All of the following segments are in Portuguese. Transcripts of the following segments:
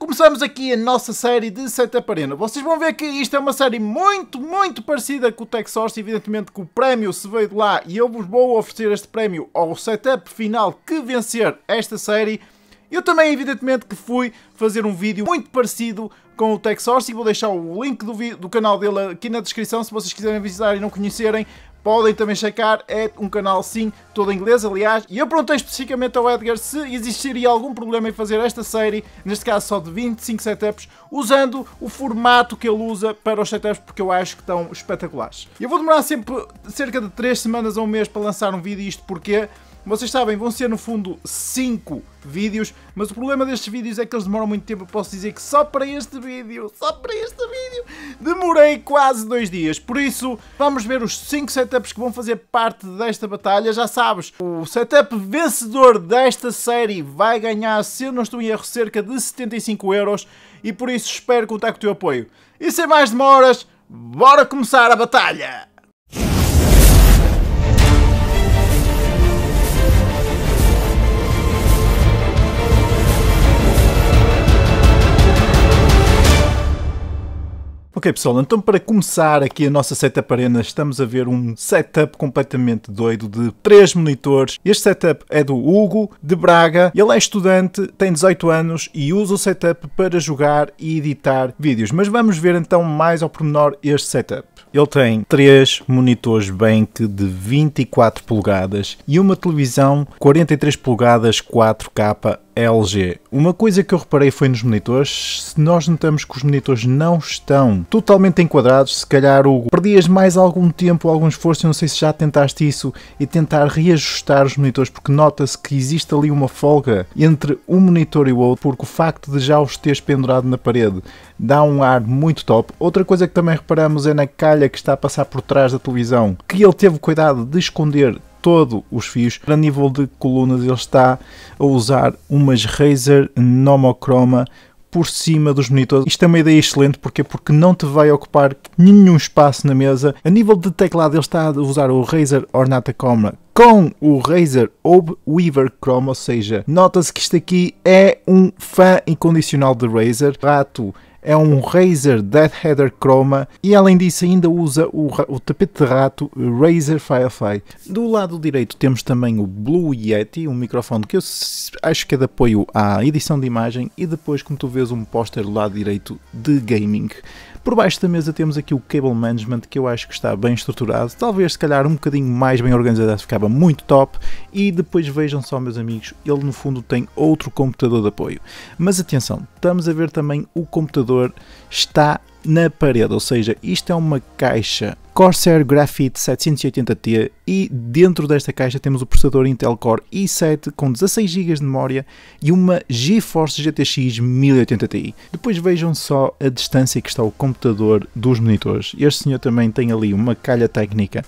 Começamos aqui a nossa série de Santa Arena. Vocês vão ver que isto é uma série muito, muito parecida com o Texorce. Evidentemente que o prémio se veio de lá e eu vos vou oferecer este prémio ao setup final que vencer esta série. Eu também, evidentemente, que fui fazer um vídeo muito parecido com o e Vou deixar o link do, do canal dele aqui na descrição se vocês quiserem visitar e não conhecerem podem também checar, é um canal sim, todo em inglês, aliás, e eu perguntei especificamente ao Edgar se existiria algum problema em fazer esta série, neste caso só de 25 setups, usando o formato que ele usa para os setups, porque eu acho que estão espetaculares. Eu vou demorar sempre cerca de 3 semanas a um mês para lançar um vídeo, isto porque como vocês sabem, vão ser no fundo 5 vídeos, mas o problema destes vídeos é que eles demoram muito tempo. Eu posso dizer que só para este vídeo, só para este vídeo, demorei quase 2 dias. Por isso, vamos ver os 5 setups que vão fazer parte desta batalha. Já sabes, o setup vencedor desta série vai ganhar, se eu não estou em erro, cerca de 75 euros e por isso espero contar com o teu apoio. E sem mais demoras, bora começar a batalha! Ok pessoal, então para começar aqui a nossa setup arena, estamos a ver um setup completamente doido de três monitores. Este setup é do Hugo, de Braga, ele é estudante, tem 18 anos e usa o setup para jogar e editar vídeos. Mas vamos ver então mais ao pormenor este setup. Ele tem três monitores Bank de 24 polegadas e uma televisão 43 polegadas 4K LG. Uma coisa que eu reparei foi nos monitores, se nós notamos que os monitores não estão totalmente enquadrados, se calhar Hugo, perdias mais algum tempo, algum esforço, eu não sei se já tentaste isso, e tentar reajustar os monitores, porque nota-se que existe ali uma folga entre um monitor e o outro, porque o facto de já os teres pendurado na parede dá um ar muito top. Outra coisa que também reparamos é na calha que está a passar por trás da televisão, que ele teve cuidado de esconder todos os fios. A nível de colunas ele está a usar umas Razer Nomochroma por cima dos monitores. Isto é uma ideia excelente porque porque não te vai ocupar nenhum espaço na mesa. A nível de teclado ele está a usar o Razer Ornata Chroma com o Razer Obe Weaver Chroma, ou seja, nota-se que isto aqui é um fã incondicional de Razer. Rato é um Razer Header Chroma e além disso ainda usa o, o tapete de rato Razer Firefly. Do lado direito temos também o Blue Yeti, um microfone que eu acho que é de apoio à edição de imagem e depois como tu vês um póster do lado direito de gaming. Por baixo da mesa temos aqui o Cable Management, que eu acho que está bem estruturado, talvez se calhar um bocadinho mais bem organizado, ficava muito top. E depois vejam só, meus amigos, ele no fundo tem outro computador de apoio. Mas atenção, estamos a ver também o computador está na parede, ou seja, isto é uma caixa Corsair Graphite 780T e dentro desta caixa temos o processador Intel Core i7 com 16 GB de memória e uma GeForce GTX 1080 Ti. Depois vejam só a distância que está o computador dos monitores. Este senhor também tem ali uma calha técnica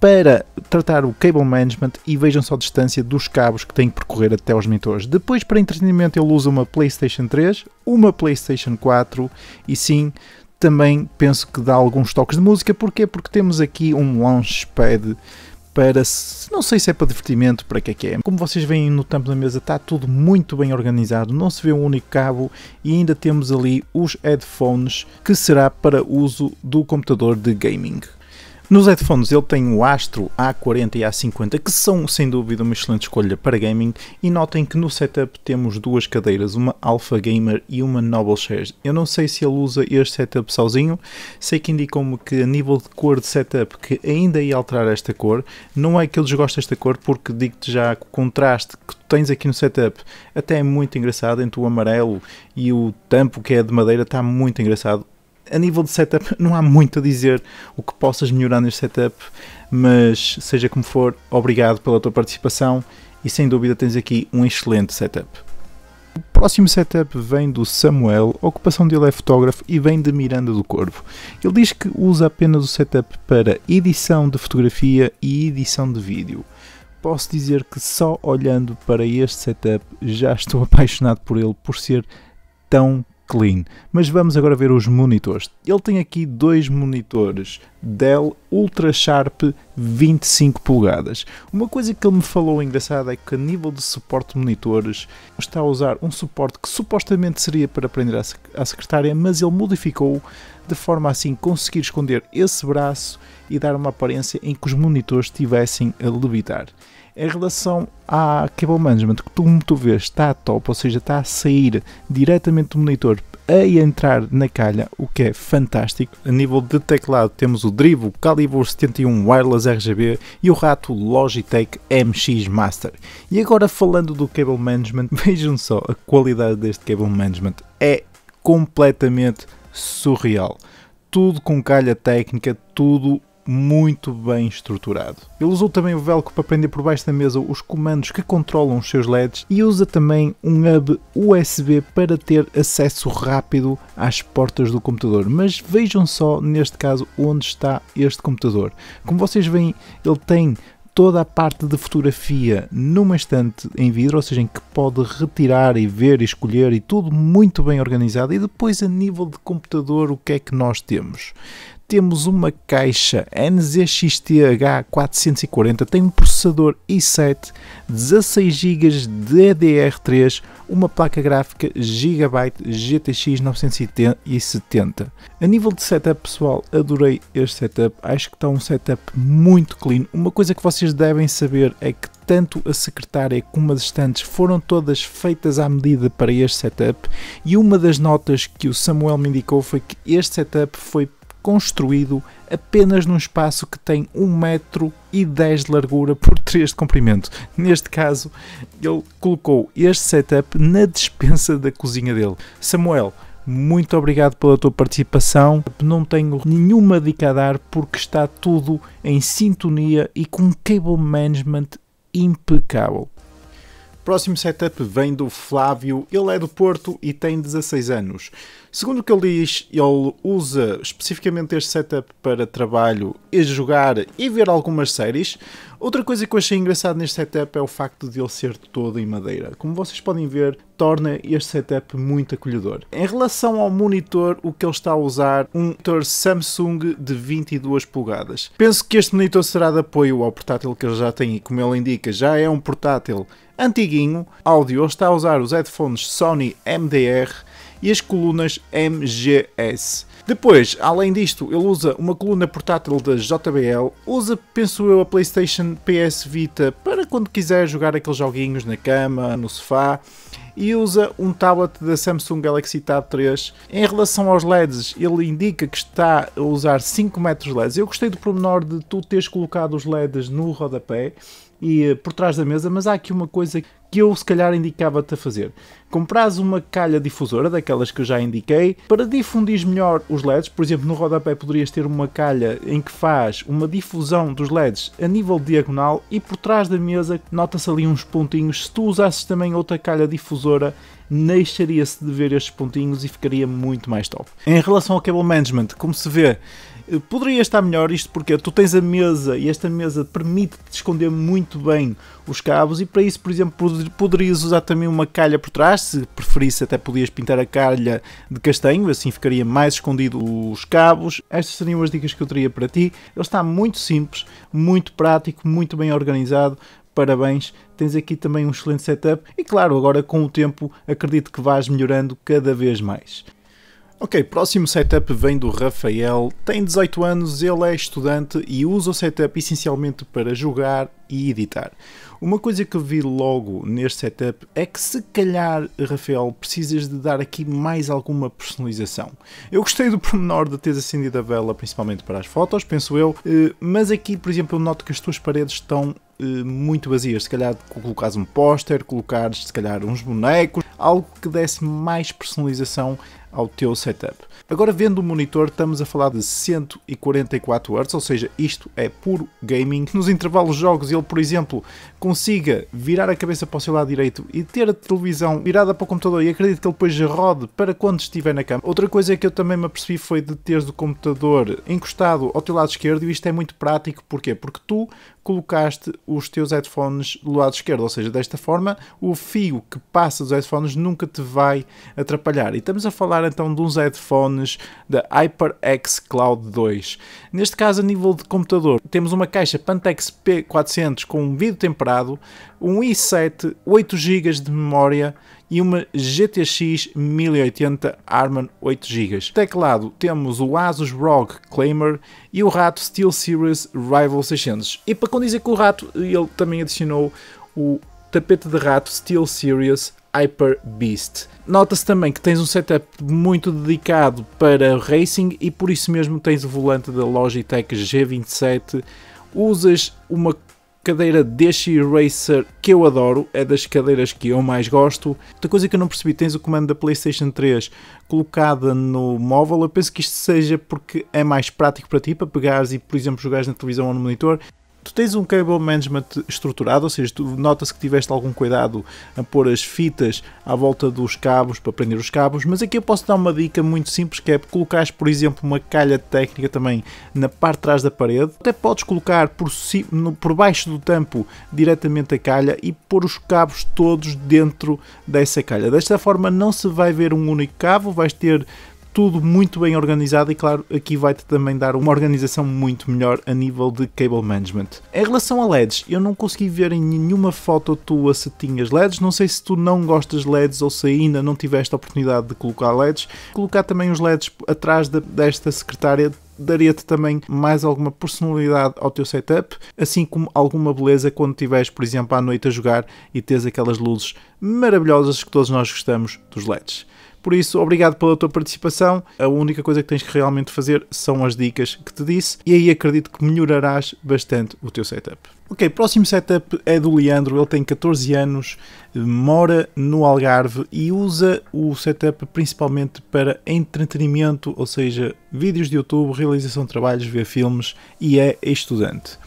para tratar o cable management e vejam só a distância dos cabos que tem que percorrer até os monitores. Depois, para entretenimento, ele usa uma PlayStation 3, uma PlayStation 4 e sim, também penso que dá alguns toques de música. Porquê? Porque temos aqui um launchpad para. Não sei se é para divertimento, para que é que é. Como vocês veem no tampo da mesa, está tudo muito bem organizado, não se vê um único cabo e ainda temos ali os headphones que será para uso do computador de gaming. Nos headphones ele tem o Astro A40 e A50, que são sem dúvida uma excelente escolha para gaming, e notem que no setup temos duas cadeiras, uma Alpha Gamer e uma Noble Shares. Eu não sei se ele usa este setup sozinho, sei que indicou-me que a nível de cor de setup que ainda ia alterar esta cor, não é que eu desgosto desta cor, porque digo-te já que o contraste que tens aqui no setup até é muito engraçado, entre o amarelo e o tampo que é de madeira está muito engraçado, a nível de setup não há muito a dizer o que possas melhorar neste setup, mas seja como for, obrigado pela tua participação e sem dúvida tens aqui um excelente setup. O próximo setup vem do Samuel, a ocupação dele é fotógrafo e vem de Miranda do Corvo. Ele diz que usa apenas o setup para edição de fotografia e edição de vídeo. Posso dizer que só olhando para este setup já estou apaixonado por ele por ser tão clean. Mas vamos agora ver os monitores. Ele tem aqui dois monitores Dell UltraSharp 25 polegadas. Uma coisa que ele me falou engraçada é que a nível de suporte de monitores está a usar um suporte que supostamente seria para prender a secretária, mas ele modificou de forma a assim conseguir esconder esse braço e dar uma aparência em que os monitores estivessem a levitar em relação à cable management, que tu, como tu vês, está top, ou seja, está a sair diretamente do monitor a entrar na calha, o que é fantástico. A nível de teclado temos o Drivo Calibur 71 Wireless RGB e o rato Logitech MX Master. E agora falando do cable management, vejam só a qualidade deste cable management. É completamente surreal. Tudo com calha técnica, tudo muito bem estruturado. Ele usou também o velcro para prender por baixo da mesa os comandos que controlam os seus LEDs e usa também um hub USB para ter acesso rápido às portas do computador. Mas vejam só, neste caso, onde está este computador. Como vocês veem, ele tem toda a parte de fotografia numa estante em vidro, ou seja, em que pode retirar e ver e escolher e tudo muito bem organizado. E depois, a nível de computador, o que é que nós temos? temos uma caixa NZXT-H 440, tem um processador i7, 16 GB DDR3, uma placa gráfica Gigabyte GTX 970. A nível de setup pessoal, adorei este setup, acho que está um setup muito clean. Uma coisa que vocês devem saber é que tanto a secretária como as estantes foram todas feitas à medida para este setup e uma das notas que o Samuel me indicou foi que este setup foi construído apenas num espaço que tem 1 metro e 10 de largura por 3 de comprimento. Neste caso, ele colocou este setup na despensa da cozinha dele. Samuel, muito obrigado pela tua participação. Não tenho nenhuma dica a dar porque está tudo em sintonia e com cable management impecável. Próximo setup vem do Flávio, ele é do Porto e tem 16 anos. Segundo o que ele diz, ele usa especificamente este setup para trabalho e jogar e ver algumas séries, Outra coisa que eu achei engraçado neste setup é o facto de ele ser todo em madeira. Como vocês podem ver, torna este setup muito acolhedor. Em relação ao monitor, o que ele está a usar, um monitor Samsung de 22 polegadas. Penso que este monitor será de apoio ao portátil que ele já tem e como ele indica, já é um portátil antiguinho. Áudio, ele está a usar os headphones Sony MDR e as colunas MGS. Depois, além disto, ele usa uma coluna portátil da JBL, usa, penso eu, a PlayStation PS Vita para quando quiser jogar aqueles joguinhos na cama, no sofá, e usa um tablet da Samsung Galaxy Tab 3. Em relação aos LEDs, ele indica que está a usar 5 metros LEDs. Eu gostei do pormenor de tu teres colocado os LEDs no rodapé, e eh, por trás da mesa, mas há aqui uma coisa que eu se calhar indicava-te a fazer. Compras uma calha difusora, daquelas que eu já indiquei, para difundir melhor os LEDs. Por exemplo, no rodapé poderias ter uma calha em que faz uma difusão dos LEDs a nível diagonal e por trás da mesa nota-se ali uns pontinhos. Se tu usasses também outra calha difusora, deixaria-se de ver estes pontinhos e ficaria muito mais top. Em relação ao cable management, como se vê, poderia estar melhor isto porque tu tens a mesa e esta mesa permite-te esconder muito bem os cabos e para isso, por exemplo, poderias usar também uma calha por trás, se preferisse até podias pintar a calha de castanho, assim ficaria mais escondido os cabos. Estas seriam as dicas que eu teria para ti. Ele está muito simples, muito prático, muito bem organizado. Parabéns, tens aqui também um excelente setup e claro, agora com o tempo acredito que vais melhorando cada vez mais. Ok, próximo setup vem do Rafael, tem 18 anos, ele é estudante e usa o setup essencialmente para jogar e editar. Uma coisa que vi logo neste setup é que se calhar, Rafael, precisas de dar aqui mais alguma personalização. Eu gostei do pormenor de teres acendido a vela principalmente para as fotos, penso eu, eh, mas aqui, por exemplo, eu noto que as tuas paredes estão eh, muito vazias. Se calhar colocares um póster, colocares se calhar uns bonecos, algo que desse mais personalização ao teu setup. Agora vendo o monitor estamos a falar de 144 Hz, ou seja, isto é puro gaming. Nos intervalos de jogos ele, por exemplo, consiga virar a cabeça para o seu lado direito e ter a televisão virada para o computador e acredito que ele depois rode para quando estiver na cama. Outra coisa que eu também me apercebi foi de teres o computador encostado ao teu lado esquerdo e isto é muito prático, porquê? Porque tu colocaste os teus headphones do lado esquerdo, ou seja, desta forma o fio que passa dos headphones nunca te vai atrapalhar. E estamos a falar então de uns headphones da HyperX Cloud 2. Neste caso, a nível de computador, temos uma caixa Pantex P400 com um vidro temperado, um i7, 8 GB de memória e uma GTX 1080 Arman 8GB. Teclado temos o Asus ROG Claimer e o Rato SteelSeries Rival 600. E para condizer com o Rato, ele também adicionou o tapete de rato SteelSeries Hyper Beast. Nota-se também que tens um setup muito dedicado para racing e por isso mesmo tens o volante da Logitech G27. Usas uma cadeira Deshi Racer que eu adoro, é das cadeiras que eu mais gosto. Outra coisa que eu não percebi, tens o comando da PlayStation 3 colocada no móvel. Eu penso que isto seja porque é mais prático para ti, para pegares e, por exemplo, jogares na televisão ou no monitor tu tens um cable management estruturado, ou seja, tu notas que tiveste algum cuidado a pôr as fitas à volta dos cabos para prender os cabos, mas aqui eu posso dar uma dica muito simples que é colocares, por exemplo, uma calha técnica também na parte de trás da parede, até podes colocar por, si, no, por baixo do tampo diretamente a calha e pôr os cabos todos dentro dessa calha. Desta forma não se vai ver um único cabo, vais ter tudo muito bem organizado e, claro, aqui vai-te também dar uma organização muito melhor a nível de cable management. Em relação a LEDs, eu não consegui ver em nenhuma foto tua se tinhas LEDs, não sei se tu não gostas de LEDs ou se ainda não tiveste a oportunidade de colocar LEDs. Colocar também os LEDs atrás de, desta secretária daria-te também mais alguma personalidade ao teu setup, assim como alguma beleza quando estiveres, por exemplo, à noite a jogar e tens aquelas luzes maravilhosas que todos nós gostamos dos LEDs. Por isso, obrigado pela tua participação. A única coisa que tens que realmente fazer são as dicas que te disse e aí acredito que melhorarás bastante o teu setup. Ok, próximo setup é do Leandro, ele tem 14 anos, mora no Algarve e usa o setup principalmente para entretenimento, ou seja, vídeos de YouTube, realização de trabalhos, ver filmes e é estudante.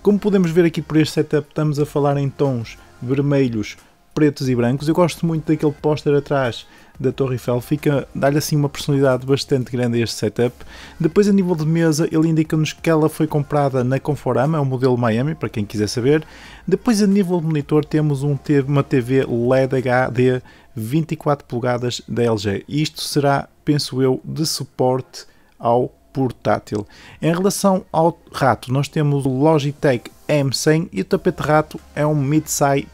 Como podemos ver aqui por este setup, estamos a falar em tons vermelhos, pretos e brancos. Eu gosto muito daquele póster atrás da Torre Eiffel fica dá-lhe assim uma personalidade bastante grande a este setup. Depois a nível de mesa ele indica-nos que ela foi comprada na Conforama, é um modelo Miami para quem quiser saber. Depois a nível de monitor temos um, uma TV LED HD 24 polegadas da LG. Isto será, penso eu, de suporte ao portátil. Em relação ao rato, nós temos o Logitech M100 e o tapete rato é um mid-size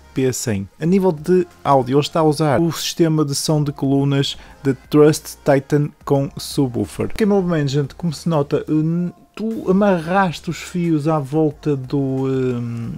a nível de áudio, ele está a usar o sistema de som de colunas da Trust Titan com subwoofer. Camel Gente, como se nota, hum, tu amarraste os fios à volta do... Um,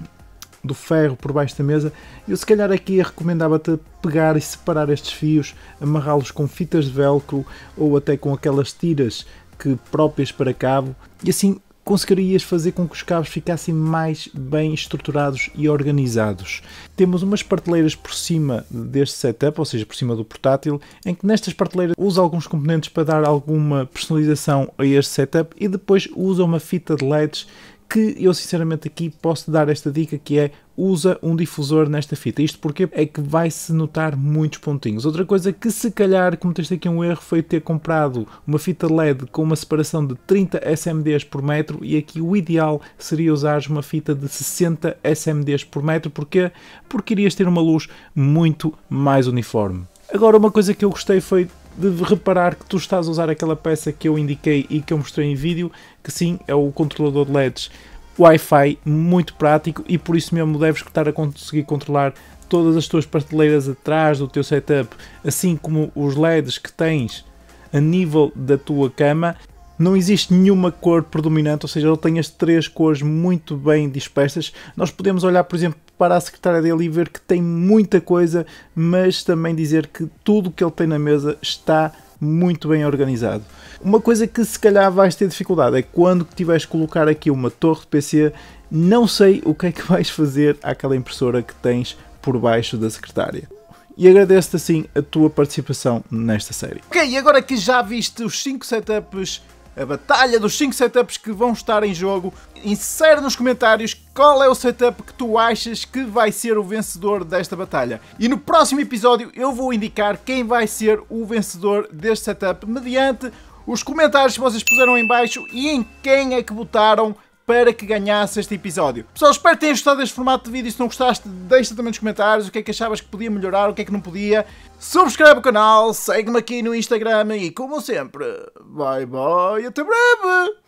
do ferro por baixo da mesa, eu se calhar aqui recomendava-te pegar e separar estes fios, amarrá-los com fitas de velcro ou até com aquelas tiras que próprias para cabo e assim conseguirias fazer com que os cabos ficassem mais bem estruturados e organizados. Temos umas prateleiras por cima deste setup, ou seja, por cima do portátil, em que nestas prateleiras usa alguns componentes para dar alguma personalização a este setup e depois usa uma fita de LEDs que eu sinceramente aqui posso dar esta dica que é usa um difusor nesta fita. Isto porque é que vai-se notar muitos pontinhos. Outra coisa que se calhar cometeste aqui um erro foi ter comprado uma fita LED com uma separação de 30 SMDs por metro e aqui o ideal seria usar uma fita de 60 SMDs por metro. Porquê? Porque irias ter uma luz muito mais uniforme. Agora, uma coisa que eu gostei foi de reparar que tu estás a usar aquela peça que eu indiquei e que eu mostrei em vídeo, que sim, é o controlador de LEDs Wi-Fi, muito prático e por isso mesmo deves estar a conseguir controlar todas as tuas prateleiras atrás do teu setup, assim como os LEDs que tens a nível da tua cama. Não existe nenhuma cor predominante, ou seja, ele tem as três cores muito bem dispersas. Nós podemos olhar, por exemplo, para a secretária dele e ver que tem muita coisa, mas também dizer que tudo o que ele tem na mesa está muito bem organizado. Uma coisa que se calhar vais ter dificuldade é quando tiveres que colocar aqui uma torre de PC, não sei o que é que vais fazer àquela impressora que tens por baixo da secretária e agradeço-te assim a tua participação nesta série. Ok, agora que já viste os 5 setups a batalha dos 5 setups que vão estar em jogo. Insere nos comentários qual é o setup que tu achas que vai ser o vencedor desta batalha. E no próximo episódio eu vou indicar quem vai ser o vencedor deste setup mediante os comentários que vocês puseram em baixo e em quem é que votaram para que ganhasse este episódio. Pessoal, espero que tenham gostado deste formato de vídeo. Se não gostaste, deixa também nos comentários o que é que achavas que podia melhorar, o que é que não podia. Subscreve o canal, segue-me aqui no Instagram e, como sempre, bye bye até breve!